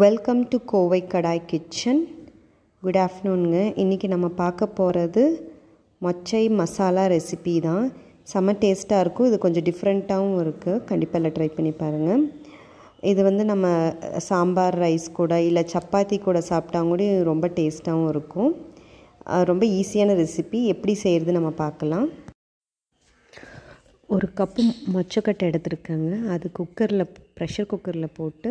welcome to Kovai Kadai kitchen good ஆஃப்டர்நூனுங்க இன்றைக்கி நம்ம பார்க்க போகிறது மொச்சை மசாலா ரெசிபி தான் செம்ம டேஸ்ட்டாக இருக்கும் இது கொஞ்சம் டிஃப்ரெண்ட்டாகவும் இருக்குது கண்டிப்பாக ட்ரை பண்ணி பாருங்கள் இது வந்து நம்ம சாம்பார் ரைஸ் கூட இல்லை சப்பாத்தி கூட சாப்பிட்டா கூட ரொம்ப டேஸ்ட்டாகவும் இருக்கும் ரொம்ப ஈஸியான ரெசிபி எப்படி செய்கிறது நம்ம பார்க்கலாம் ஒரு கப்பு மொச்சக்கட்டை எடுத்துருக்கேங்க அது குக்கரில் ப்ரெஷர் குக்கரில் போட்டு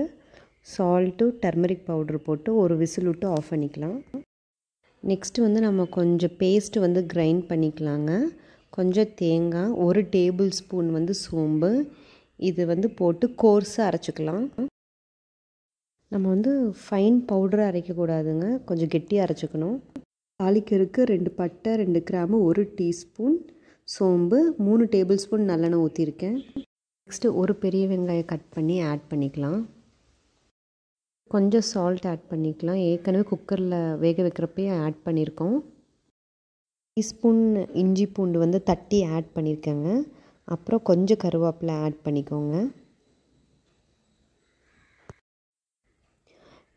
சால்ட்டு டர்மரிக் பவுட்ரு போட்டு ஒரு விசில் விட்டு ஆஃப் பண்ணிக்கலாம் நெக்ஸ்ட்டு வந்து நம்ம கொஞ்சம் பேஸ்ட்டு வந்து கிரைண்ட் பண்ணிக்கலாங்க கொஞ்சம் தேங்காய் ஒரு டேபிள் ஸ்பூன் வந்து சோம்பு இது வந்து போட்டு கோர்ஸாக அரைச்சிக்கலாம் நம்ம வந்து ஃபைன் பவுடரை அரைக்கக்கூடாதுங்க கொஞ்சம் கெட்டியாக அரைச்சிக்கணும் தாளிக்கிறதுக்கு ரெண்டு பட்டை ரெண்டு கிராமு ஒரு டீஸ்பூன் சோம்பு மூணு டேபிள் ஸ்பூன் நல்லெண்ணெய் ஊற்றிருக்கேன் நெக்ஸ்ட்டு ஒரு பெரிய வெங்காயம் கட் பண்ணி ஆட் பண்ணிக்கலாம் கொஞ்சம் சால்ட் ஆட் பண்ணிக்கலாம் ஏற்கனவே குக்கரில் வேக வைக்கிறப்பே ஆட் பண்ணியிருக்கோம் டீஸ்பூன் இஞ்சி பூண்டு வந்து தட்டி ஆட் பண்ணியிருக்கேங்க அப்புறம் கொஞ்சம் கருவேப்பிலை ஆட் பண்ணிக்கோங்க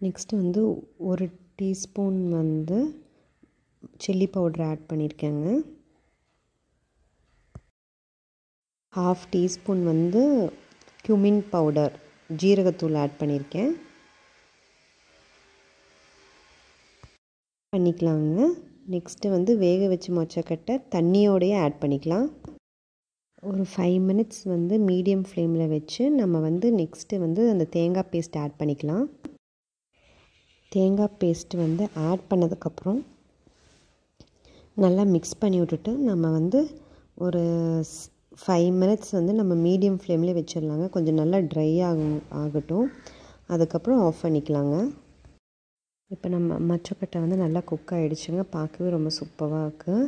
நெக்ஸ்ட்டு வந்து ஒரு டீஸ்பூன் வந்து சில்லி பவுடர் ஆட் பண்ணியிருக்கேங்க ஹாஃப் டீஸ்பூன் வந்து கியூமின் பவுடர் ஜீரகத்தூள் ஆட் பண்ணியிருக்கேன் பண்ணிக்கலாங்க நெக்ஸ்ட்டு வந்து வேக வச்சு மொச்சக்கட்டை தண்ணியோடையே ஆட் பண்ணிக்கலாம் ஒரு ஃபைவ் மினிட்ஸ் வந்து மீடியம் ஃப்ளேமில் வச்சு நம்ம வந்து நெக்ஸ்ட்டு வந்து அந்த தேங்காய் பேஸ்ட் ஆட் பண்ணிக்கலாம் தேங்காய் பேஸ்ட்டு வந்து ஆட் பண்ணதுக்கப்புறம் நல்லா மிக்ஸ் பண்ணி விட்டுட்டு நம்ம வந்து ஒரு ஃபைவ் மினிட்ஸ் வந்து நம்ம மீடியம் ஃப்ளேம்லேயே வச்சிடலாங்க கொஞ்சம் நல்லா ட்ரை ஆகும் ஆகட்டும் அதுக்கப்புறம் ஆஃப் பண்ணிக்கலாங்க இப்போ நம்ம மச்சக்கட்டை வந்து நல்லா குக் ஆகிடுச்சுங்க பார்க்கவே ரொம்ப சூப்பராக இருக்குது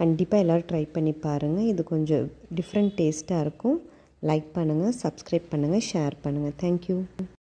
கண்டிப்பாக எல்லோரும் ட்ரை பண்ணி பாருங்கள் இது கொஞ்சம் டிஃப்ரெண்ட் டேஸ்ட்டாக இருக்கும் லைக் பண்ணுங்கள் சப்ஸ்கிரைப் பண்ணுங்கள் ஷேர் பண்ணுங்கள் தேங்க்யூ